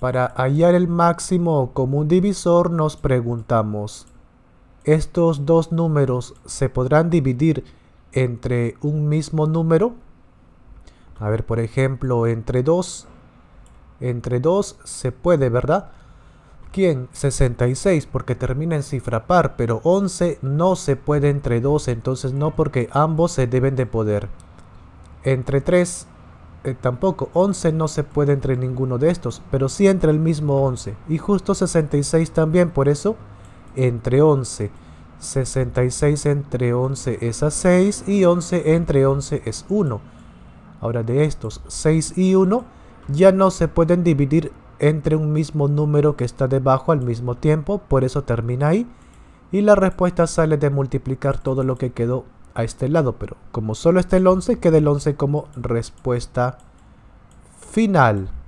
Para hallar el máximo común divisor nos preguntamos, ¿estos dos números se podrán dividir entre un mismo número? A ver, por ejemplo, entre 2. Entre 2 se puede, ¿verdad? ¿Quién? 66, porque termina en cifra par, pero 11 no se puede entre 2, entonces no, porque ambos se deben de poder. Entre 3 eh, tampoco, 11 no se puede entre ninguno de estos, pero sí entre el mismo 11. Y justo 66 también, por eso entre 11. 66 entre 11 es a 6 y 11 entre 11 es 1. Ahora de estos 6 y 1 ya no se pueden dividir entre un mismo número que está debajo al mismo tiempo, por eso termina ahí. Y la respuesta sale de multiplicar todo lo que quedó a este lado. Pero como solo está el 11, queda el 11 como respuesta final.